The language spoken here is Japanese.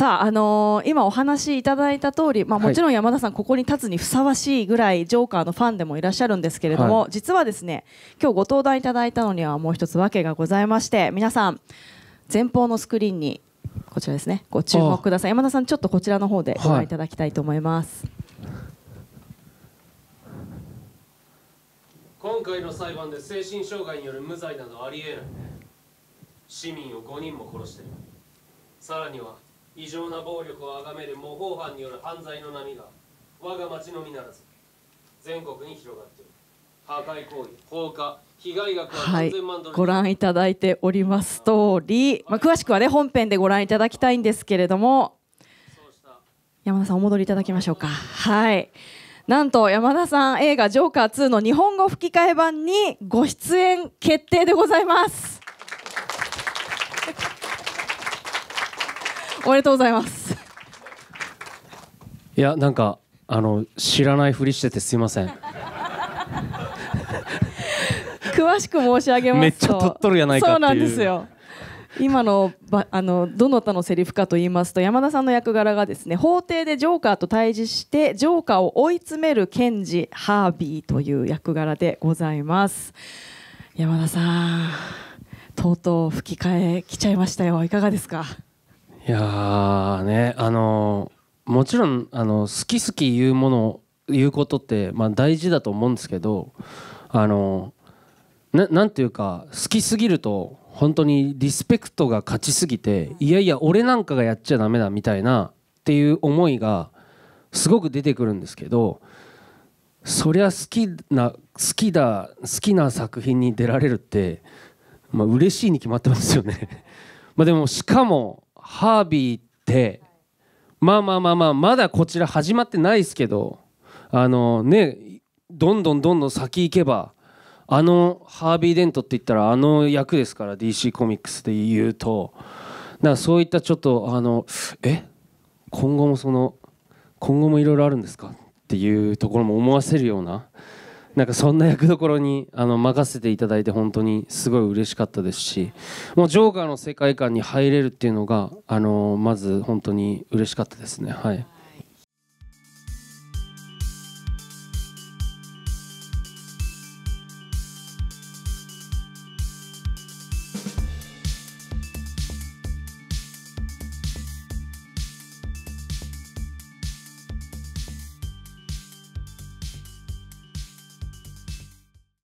さあ、あのー、今お話しいただいた通り、まあ、もちろん山田さん、ここに立つにふさわしいぐらいジョーカーのファンでもいらっしゃるんですけれども、はい、実はですね今日ご登壇いただいたのにはもう一つ訳がございまして皆さん前方のスクリーンにこちらですねご注目ください山田さんちょっとこちらの方でご覧いただきたいと思います、はい、今回の裁判で精神障害による無罪などありえない市民を5人も殺してるさらには異常な暴力を崇める模倣犯による犯罪の波が我が町のみならず全国に広がっている破壊行為放火被害額ははい、ご覧いただいております通り、まあ、詳しくはね本編でご覧いただきたいんですけれども山田さんお戻りいただきましょうかはいなんと山田さん映画「ジョーカー2」の日本語吹き替え版にご出演決定でございますおめでとうございますいやなんかあの知らないふりしててすいません詳しく申し上げますとめっちゃ取っとるやないかそうなんですよ今のばあのどの他のセリフかと言いますと山田さんの役柄がですね法廷でジョーカーと対峙してジョーカーを追い詰める検事ハービーという役柄でございます山田さんとうとう吹き替え来ちゃいましたよいかがですかいやねあのもちろんあの好き好き言うもの言うことって、まあ、大事だと思うんですけどあのななんていうか好きすぎると本当にリスペクトが勝ちすぎていやいや俺なんかがやっちゃダメだみたいなっていう思いがすごく出てくるんですけどそりゃ好きな好きだ好きな作品に出られるってまあ嬉しいに決まってますよね までもしかもハービーってまあまあまあまあまだこちら始まってないですけどあのねどんどんどんどん先行けばあのハービー・デントって言ったらあの役ですから DC コミックスで言うとだかそういったちょっとあのえ今後もその今後もいろいろあるんですかっていうところも思わせるようななんかそんな役どころにあの任せていただいて本当にすごい嬉しかったですしもうジョーカーの世界観に入れるっていうのがあのまず本当に嬉しかったですねはい。